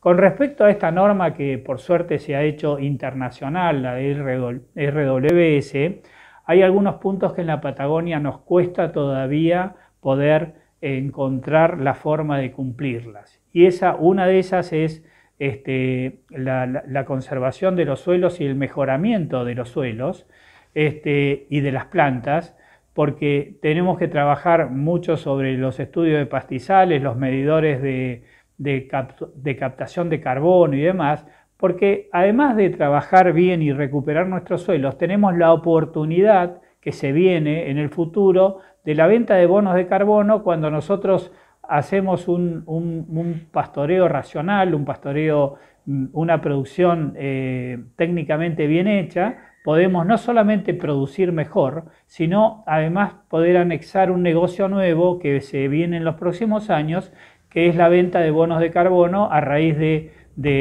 Con respecto a esta norma que por suerte se ha hecho internacional, la de RWS, hay algunos puntos que en la Patagonia nos cuesta todavía poder encontrar la forma de cumplirlas. Y esa, una de esas es este, la, conservación de los suelos y el mejoramiento de los suelos este, y de las plantas, porque tenemos que trabajar mucho sobre los estudios de pastizales, los medidores de, de, captación de carbono y demás, porque además de trabajar bien y recuperar nuestros suelos, tenemos la oportunidad que se viene en el futuro de la venta de bonos de carbono cuando nosotros hacemos un, pastoreo racional, un pastoreo, mm, una producción eh, técnicamente bien hecha, podemos no solamente producir mejor, sino además poder anexar un negocio nuevo que se viene en los próximos años, que es la venta de bonos de carbono a raíz de,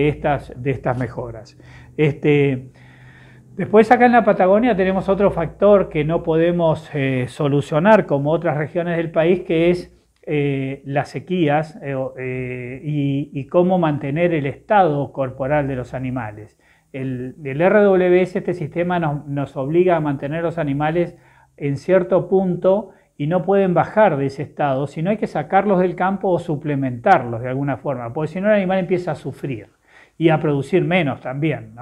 estas, de estas, mejoras. Este, después acá en la Patagonia tenemos otro factor que no podemos eh, solucionar como otras regiones del país, que es eh, las sequías eh, y, cómo mantener el estado corporal de los animales. El, RWS, este sistema, nos, nos obliga a mantener los animales en cierto punto y no pueden bajar de ese estado, sino hay que sacarlos del campo o suplementarlos de alguna forma, porque si no el animal empieza a sufrir y a producir menos también,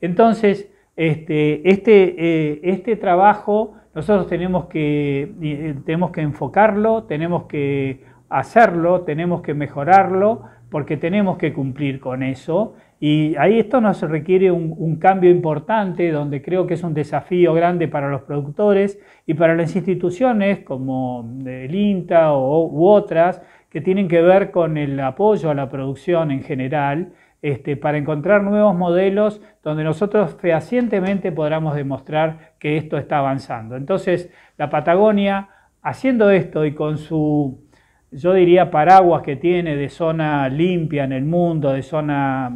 Entonces, este, este, eh, este, trabajo nosotros tenemos que, eh, tenemos que enfocarlo, tenemos que hacerlo, tenemos que mejorarlo porque tenemos que cumplir con eso. Y ahí esto nos requiere un, cambio importante, donde creo que es un desafío grande para los productores y para las instituciones como el INTA o, u otras que tienen que ver con el apoyo a la producción en general, este, para encontrar nuevos modelos donde nosotros fehacientemente podamos demostrar que esto está avanzando. Entonces, la Patagonia, haciendo esto y con su yo diría paraguas que tiene de zona limpia en el mundo, de zona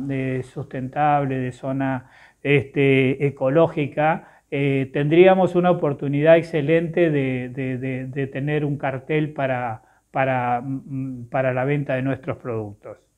sustentable, de zona este, ecológica, eh, tendríamos una oportunidad excelente de, tener un cartel mm, para la venta de nuestros productos.